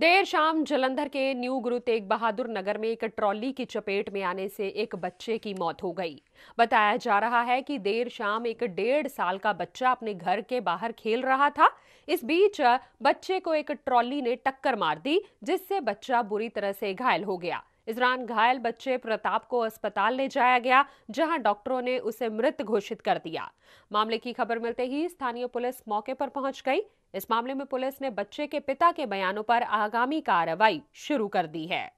देर शाम जलंधर के न्यू गुरु तेग बहादुर नगर में एक ट्रॉली की चपेट में आने से एक बच्चे की मौत हो गई बताया जा रहा है कि देर शाम एक डेढ़ साल का बच्चा अपने घर के बाहर खेल रहा था इस बीच बच्चे को एक ट्रॉली ने टक्कर मार दी जिससे बच्चा बुरी तरह से घायल हो गया इस दौरान घायल बच्चे प्रताप को अस्पताल ले जाया गया जहां डॉक्टरों ने उसे मृत घोषित कर दिया मामले की खबर मिलते ही स्थानीय पुलिस मौके पर पहुंच गई इस मामले में पुलिस ने बच्चे के पिता के बयानों पर आगामी कार्रवाई शुरू कर दी है